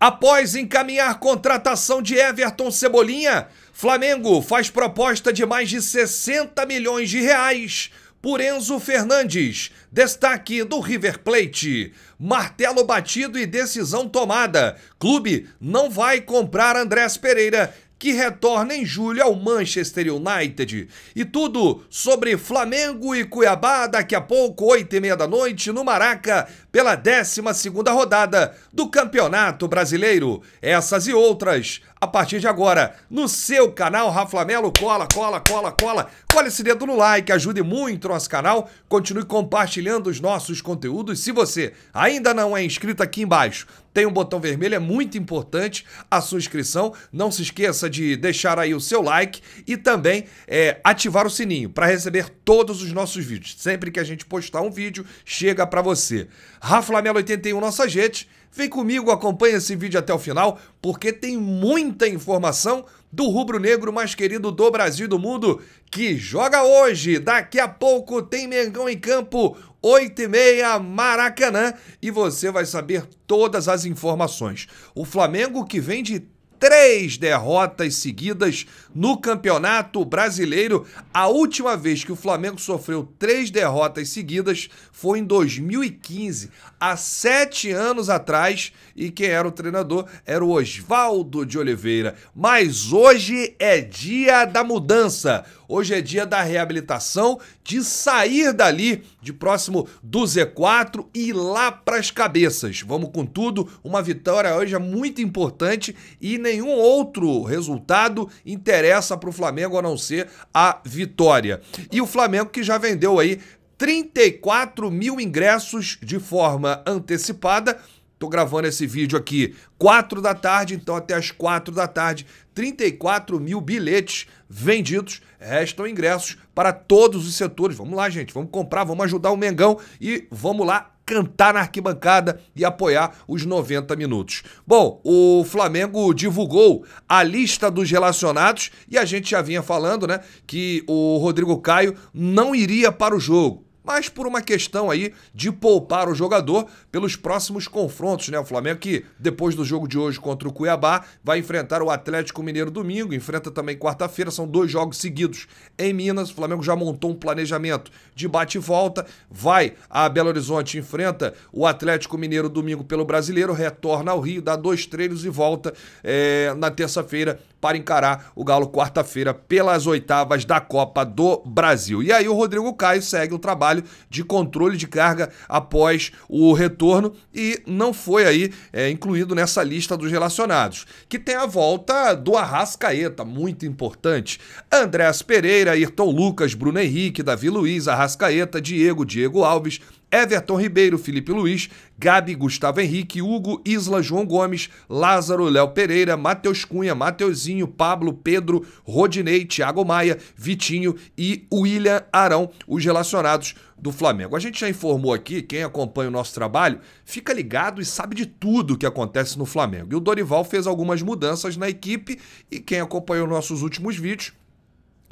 Após encaminhar contratação de Everton Cebolinha, Flamengo faz proposta de mais de 60 milhões de reais por Enzo Fernandes. Destaque do River Plate. Martelo batido e decisão tomada. Clube não vai comprar Andrés Pereira que retorna em julho ao Manchester United. E tudo sobre Flamengo e Cuiabá daqui a pouco, 8 e meia da noite, no Maraca, pela 12ª rodada do Campeonato Brasileiro. Essas e outras a partir de agora no seu canal Rafa Melo. Cola, cola, cola, cola. Cola esse dedo no like, ajude muito o nosso canal. Continue compartilhando os nossos conteúdos. Se você ainda não é inscrito aqui embaixo, tem um botão vermelho, é muito importante a sua inscrição. Não se esqueça de deixar aí o seu like e também é, ativar o sininho para receber todos os nossos vídeos. Sempre que a gente postar um vídeo, chega para você. Rafa Melo 81 nossa gente. Vem comigo, acompanha esse vídeo até o final, porque tem muita informação do rubro-negro mais querido do Brasil e do mundo, que joga hoje. Daqui a pouco tem Mengão em campo, 8 e meia, Maracanã, e você vai saber todas as informações. O Flamengo que vem de três derrotas seguidas no Campeonato Brasileiro. A última vez que o Flamengo sofreu três derrotas seguidas foi em 2015, há sete anos atrás, e quem era o treinador era o Oswaldo de Oliveira. Mas hoje é dia da mudança. Hoje é dia da reabilitação, de sair dali, de próximo do Z4 e ir lá para as cabeças. Vamos com tudo, uma vitória hoje é muito importante e nem nenhum outro resultado interessa para o Flamengo a não ser a vitória. E o Flamengo que já vendeu aí 34 mil ingressos de forma antecipada. Estou gravando esse vídeo aqui 4 da tarde, então até as 4 da tarde, 34 mil bilhetes vendidos, restam ingressos para todos os setores. Vamos lá, gente, vamos comprar, vamos ajudar o Mengão e vamos lá cantar na arquibancada e apoiar os 90 minutos. Bom, o Flamengo divulgou a lista dos relacionados e a gente já vinha falando, né, que o Rodrigo Caio não iria para o jogo mas por uma questão aí de poupar o jogador pelos próximos confrontos, né? O Flamengo que depois do jogo de hoje contra o Cuiabá vai enfrentar o Atlético Mineiro domingo, enfrenta também quarta-feira, são dois jogos seguidos em Minas. O Flamengo já montou um planejamento de bate e volta, vai a Belo Horizonte, enfrenta o Atlético Mineiro domingo pelo Brasileiro, retorna ao Rio, dá dois treinos e volta é, na terça-feira para encarar o Galo quarta-feira pelas oitavas da Copa do Brasil. E aí o Rodrigo Caio segue o trabalho de controle de carga após o retorno e não foi aí é, incluído nessa lista dos relacionados. Que tem a volta do Arrascaeta, muito importante. Andréas Pereira, Ayrton Lucas, Bruno Henrique, Davi Luiz, Arrascaeta, Diego, Diego Alves, Everton Ribeiro, Felipe Luiz, Gabi, Gustavo Henrique, Hugo, Isla, João Gomes, Lázaro, Léo Pereira, Matheus Cunha, Mateuzinho, Pablo, Pedro, Rodinei, Thiago Maia, Vitinho e William Arão, os relacionados do Flamengo. A gente já informou aqui, quem acompanha o nosso trabalho, fica ligado e sabe de tudo o que acontece no Flamengo. E o Dorival fez algumas mudanças na equipe e quem acompanhou nossos últimos vídeos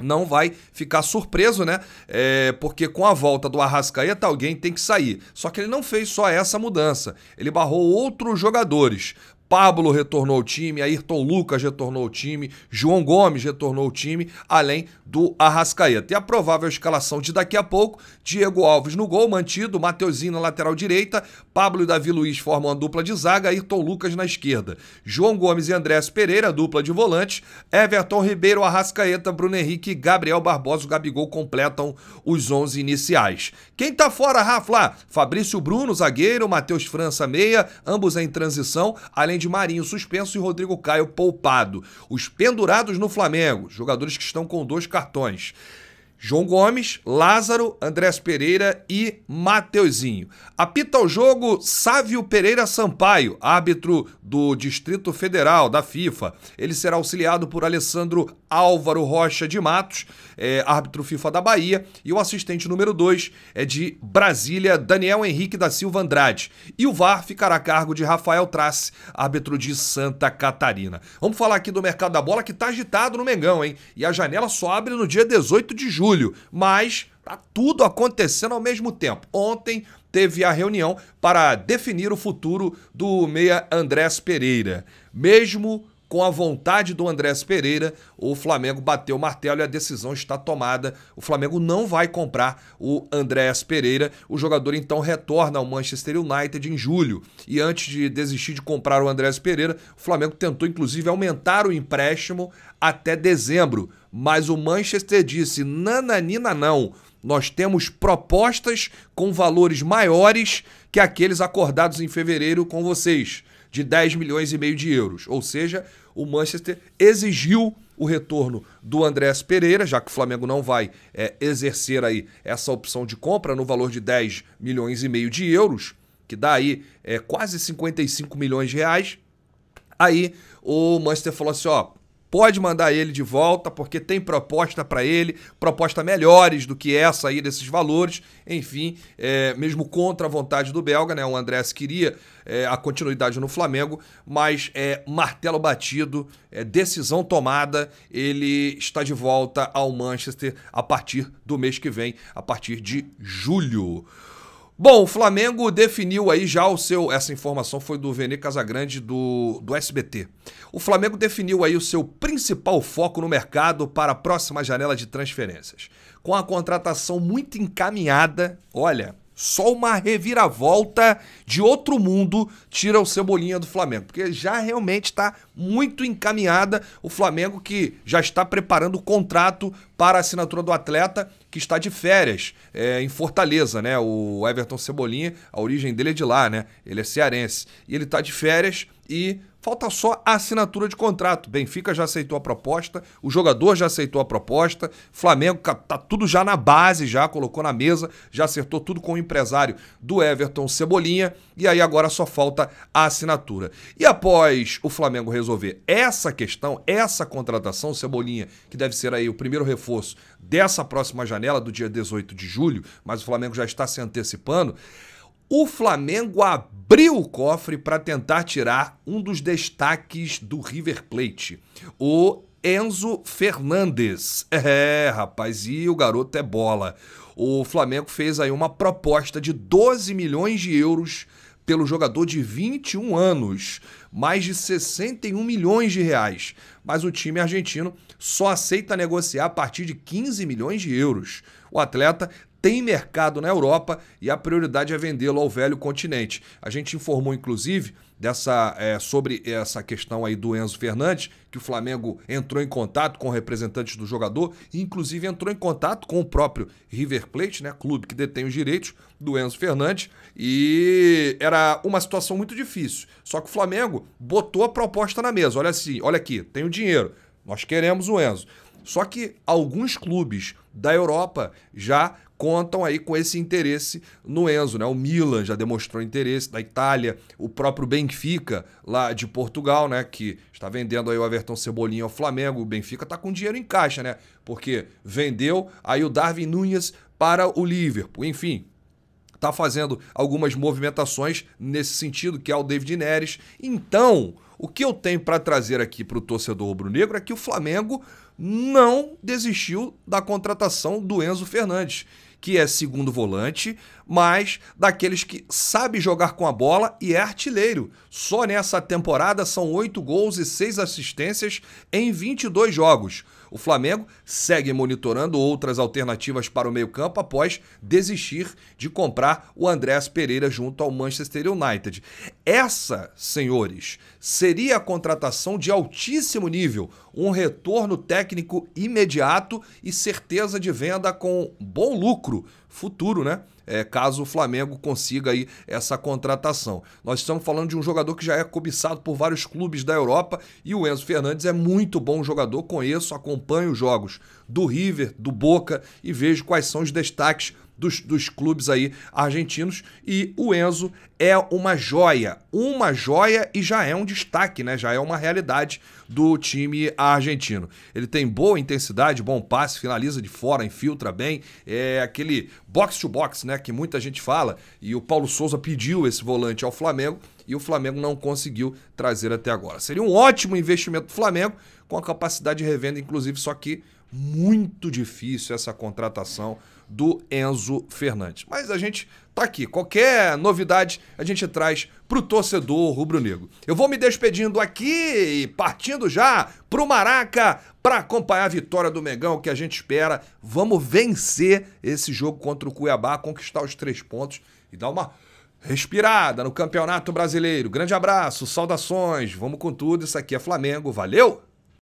não vai ficar surpreso, né? É, porque com a volta do Arrascaeta, alguém tem que sair. Só que ele não fez só essa mudança. Ele barrou outros jogadores. Pablo retornou ao time, Ayrton Lucas retornou ao time, João Gomes retornou ao time, além do Arrascaeta. E a provável escalação de daqui a pouco: Diego Alves no gol, mantido, Mateuzinho na lateral direita, Pablo e Davi Luiz formam a dupla de zaga, Ayrton Lucas na esquerda, João Gomes e Andrés Pereira, dupla de volantes, Everton Ribeiro, Arrascaeta, Bruno Henrique, Gabriel Barbosa, o Gabigol completam os 11 iniciais. Quem tá fora, Rafa? Fabrício Bruno, zagueiro, Matheus França, meia, ambos em transição, além de de Marinho suspenso e Rodrigo Caio poupado. Os pendurados no Flamengo, jogadores que estão com dois cartões. João Gomes, Lázaro, Andrés Pereira e Mateuzinho. Apita o jogo Sávio Pereira Sampaio, árbitro do Distrito Federal da FIFA. Ele será auxiliado por Alessandro Álvaro Rocha de Matos, é, árbitro FIFA da Bahia, e o assistente número 2 é de Brasília, Daniel Henrique da Silva Andrade. E o VAR ficará a cargo de Rafael Trace, árbitro de Santa Catarina. Vamos falar aqui do mercado da bola que está agitado no Mengão, hein? E a janela só abre no dia 18 de julho mas tá tudo acontecendo ao mesmo tempo. Ontem teve a reunião para definir o futuro do meia Andrés Pereira. Mesmo com a vontade do Andrés Pereira, o Flamengo bateu o martelo e a decisão está tomada. O Flamengo não vai comprar o Andrés Pereira. O jogador então retorna ao Manchester United em julho. E antes de desistir de comprar o Andrés Pereira, o Flamengo tentou inclusive aumentar o empréstimo até dezembro. Mas o Manchester disse: nananina não nós temos propostas com valores maiores que aqueles acordados em fevereiro com vocês de 10 milhões e meio de euros. Ou seja, o Manchester exigiu o retorno do Andrés Pereira, já que o Flamengo não vai é, exercer aí essa opção de compra no valor de 10 milhões e meio de euros, que dá aí é, quase 55 milhões de reais. Aí o Manchester falou assim: ó, pode mandar ele de volta, porque tem proposta para ele, proposta melhores do que essa aí desses valores. Enfim, é, mesmo contra a vontade do belga, né? O Andrés queria é, a continuidade no Flamengo, mas é martelo batido, é decisão tomada. Ele está de volta ao Manchester a partir do mês que vem, a partir de julho. Bom, o Flamengo definiu aí já o seu. Essa informação foi do Vene Casagrande do, do SBT. O Flamengo definiu aí o seu principal foco no mercado para a próxima janela de transferências. Com a contratação muito encaminhada, olha, só uma reviravolta de outro mundo tira o Cebolinha do Flamengo, porque já realmente está muito encaminhada o Flamengo que já está preparando o contrato para a assinatura do atleta que está de férias é, em Fortaleza, né? O Everton Cebolinha, a origem dele é de lá, né? Ele é cearense. E ele está de férias e falta só a assinatura de contrato. Benfica já aceitou a proposta, o jogador já aceitou a proposta, Flamengo tá tudo já na base, já colocou na mesa, já acertou tudo com o empresário do Everton Cebolinha e aí agora só falta a assinatura. E após o Flamengo resolver essa questão, essa contratação Cebolinha, que deve ser aí o primeiro reforço dessa próxima janela do dia 18 de julho, mas o Flamengo já está se antecipando, o Flamengo abriu o cofre para tentar tirar um dos destaques do River Plate, o Enzo Fernandes. É, rapaz, e o garoto é bola. O Flamengo fez aí uma proposta de 12 milhões de euros pelo jogador de 21 anos, mais de 61 milhões de reais. Mas o time argentino só aceita negociar a partir de 15 milhões de euros. O atleta tem mercado na Europa e a prioridade é vendê-lo ao velho continente. A gente informou, inclusive, dessa é, sobre essa questão aí do Enzo Fernandes, que o Flamengo entrou em contato com representantes do jogador, e inclusive entrou em contato com o próprio River Plate, né, clube que detém os direitos do Enzo Fernandes, e era uma situação muito difícil. Só que o Flamengo botou a proposta na mesa. Olha assim, olha aqui, tem o dinheiro. Nós queremos o Enzo. Só que alguns clubes da Europa já contam aí com esse interesse no Enzo, né? O Milan já demonstrou interesse da Itália, o próprio Benfica lá de Portugal, né, que está vendendo aí o Everton Cebolinha ao Flamengo, o Benfica está com dinheiro em caixa, né? Porque vendeu aí o Darwin Nunes para o Liverpool. Enfim, está fazendo algumas movimentações nesse sentido, que é o David Neres. Então, o que eu tenho para trazer aqui para o torcedor rubro-negro é que o Flamengo não desistiu da contratação do Enzo Fernandes que é segundo volante, mas daqueles que sabe jogar com a bola e é artilheiro. Só nessa temporada são oito gols e seis assistências em 22 jogos. O Flamengo segue monitorando outras alternativas para o meio-campo após desistir de comprar o Andrés Pereira junto ao Manchester United. Essa, senhores, seria a contratação de altíssimo nível, um retorno técnico imediato e certeza de venda com bom lucro futuro, né? É, caso o Flamengo consiga aí essa contratação. Nós estamos falando de um jogador que já é cobiçado por vários clubes da Europa e o Enzo Fernandes é muito bom jogador, conheço, acompanho os jogos do River, do Boca e vejo quais são os destaques dos, dos clubes aí argentinos. E o Enzo é uma joia, uma joia e já é um destaque, né? Já é uma realidade do time argentino. Ele tem boa intensidade, bom passe, finaliza de fora, infiltra bem. É aquele box to box, né? Que muita gente fala. E o Paulo Souza pediu esse volante ao Flamengo e o Flamengo não conseguiu trazer até agora. Seria um ótimo investimento do Flamengo com a capacidade de revenda, inclusive, só que muito difícil essa contratação do Enzo Fernandes. Mas a gente tá aqui. Qualquer novidade a gente traz pro torcedor rubro-negro. Eu vou me despedindo aqui e partindo já pro Maraca para acompanhar a vitória do Megão que a gente espera. Vamos vencer esse jogo contra o Cuiabá, conquistar os três pontos e dar uma respirada no Campeonato Brasileiro. Grande abraço, saudações. Vamos com tudo. Isso aqui é Flamengo. Valeu.